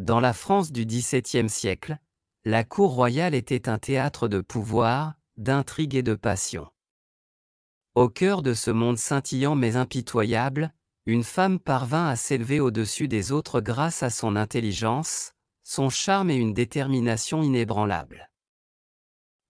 Dans la France du XVIIe siècle, la cour royale était un théâtre de pouvoir, d'intrigue et de passion. Au cœur de ce monde scintillant mais impitoyable, une femme parvint à s'élever au-dessus des autres grâce à son intelligence, son charme et une détermination inébranlable.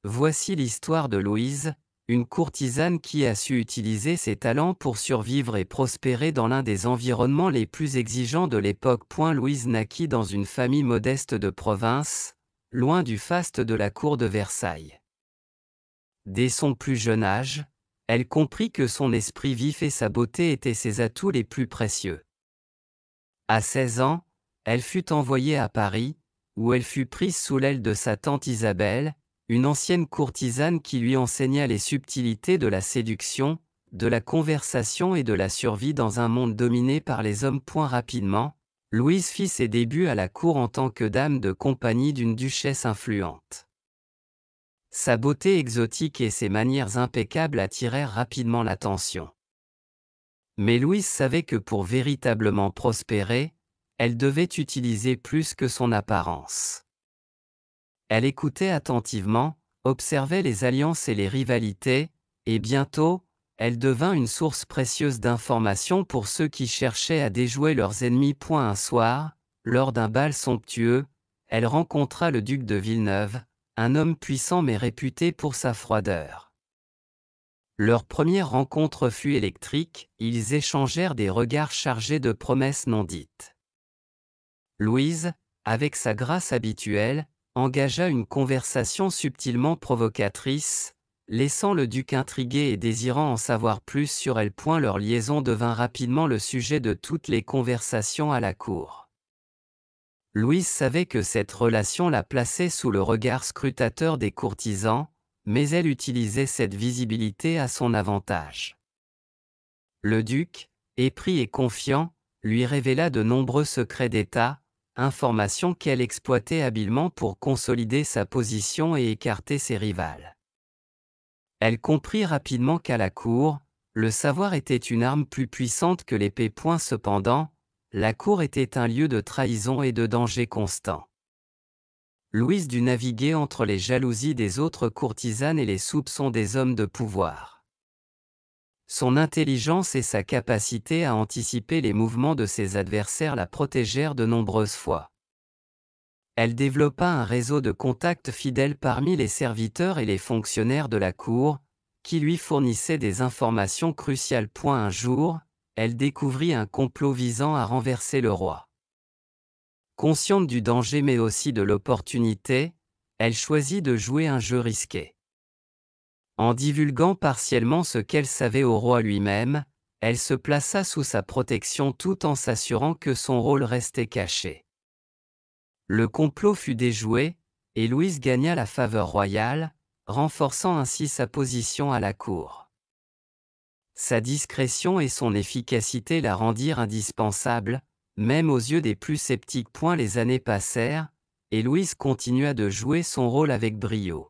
Voici l'histoire de Louise, une courtisane qui a su utiliser ses talents pour survivre et prospérer dans l'un des environnements les plus exigeants de l'époque. Louise naquit dans une famille modeste de province, loin du faste de la cour de Versailles. Dès son plus jeune âge, elle comprit que son esprit vif et sa beauté étaient ses atouts les plus précieux. À 16 ans, elle fut envoyée à Paris, où elle fut prise sous l'aile de sa tante Isabelle, une ancienne courtisane qui lui enseigna les subtilités de la séduction, de la conversation et de la survie dans un monde dominé par les hommes. Point rapidement, Louise fit ses débuts à la cour en tant que dame de compagnie d'une duchesse influente. Sa beauté exotique et ses manières impeccables attirèrent rapidement l'attention. Mais Louise savait que pour véritablement prospérer, elle devait utiliser plus que son apparence. Elle écoutait attentivement, observait les alliances et les rivalités, et bientôt, elle devint une source précieuse d'informations pour ceux qui cherchaient à déjouer leurs ennemis. point un soir, lors d'un bal somptueux, elle rencontra le duc de Villeneuve, un homme puissant mais réputé pour sa froideur. Leur première rencontre fut électrique, ils échangèrent des regards chargés de promesses non dites. Louise, avec sa grâce habituelle, engagea une conversation subtilement provocatrice, laissant le duc intrigué et désirant en savoir plus sur elle. Point leur liaison devint rapidement le sujet de toutes les conversations à la cour. Louise savait que cette relation la plaçait sous le regard scrutateur des courtisans, mais elle utilisait cette visibilité à son avantage. Le duc, épris et confiant, lui révéla de nombreux secrets d'État, information qu'elle exploitait habilement pour consolider sa position et écarter ses rivales. Elle comprit rapidement qu'à la cour, le savoir était une arme plus puissante que l'épée. Cependant, la cour était un lieu de trahison et de danger constant. Louise dut naviguer entre les jalousies des autres courtisanes et les soupçons des hommes de pouvoir. Son intelligence et sa capacité à anticiper les mouvements de ses adversaires la protégèrent de nombreuses fois. Elle développa un réseau de contacts fidèles parmi les serviteurs et les fonctionnaires de la cour, qui lui fournissaient des informations cruciales. Un jour, elle découvrit un complot visant à renverser le roi. Consciente du danger mais aussi de l'opportunité, elle choisit de jouer un jeu risqué. En divulguant partiellement ce qu'elle savait au roi lui-même, elle se plaça sous sa protection tout en s'assurant que son rôle restait caché. Le complot fut déjoué, et Louise gagna la faveur royale, renforçant ainsi sa position à la cour. Sa discrétion et son efficacité la rendirent indispensable, même aux yeux des plus sceptiques. Point les années passèrent, et Louise continua de jouer son rôle avec brio.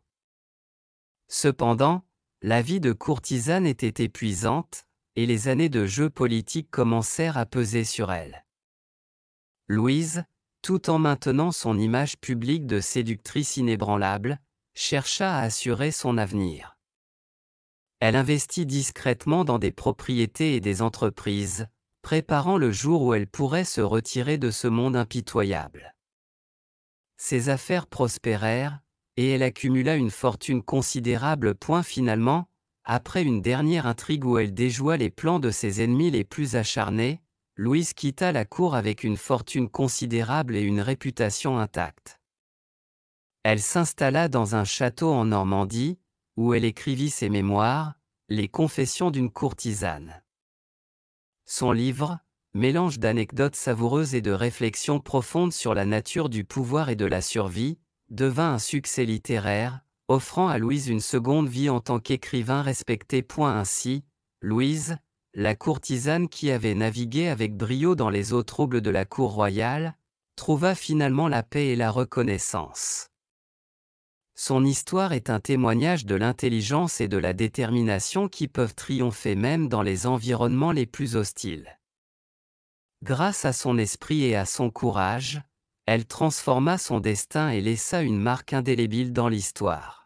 Cependant, la vie de courtisane était épuisante, et les années de jeu politique commencèrent à peser sur elle. Louise, tout en maintenant son image publique de séductrice inébranlable, chercha à assurer son avenir. Elle investit discrètement dans des propriétés et des entreprises, préparant le jour où elle pourrait se retirer de ce monde impitoyable. Ses affaires prospérèrent, et elle accumula une fortune considérable. Point finalement, après une dernière intrigue où elle déjoua les plans de ses ennemis les plus acharnés, Louise quitta la cour avec une fortune considérable et une réputation intacte. Elle s'installa dans un château en Normandie, où elle écrivit ses mémoires, Les Confessions d'une courtisane. Son livre, mélange d'anecdotes savoureuses et de réflexions profondes sur la nature du pouvoir et de la survie, devint un succès littéraire, offrant à Louise une seconde vie en tant qu'écrivain respecté. Ainsi, Louise, la courtisane qui avait navigué avec brio dans les eaux troubles de la cour royale, trouva finalement la paix et la reconnaissance. Son histoire est un témoignage de l'intelligence et de la détermination qui peuvent triompher même dans les environnements les plus hostiles. Grâce à son esprit et à son courage, elle transforma son destin et laissa une marque indélébile dans l'histoire.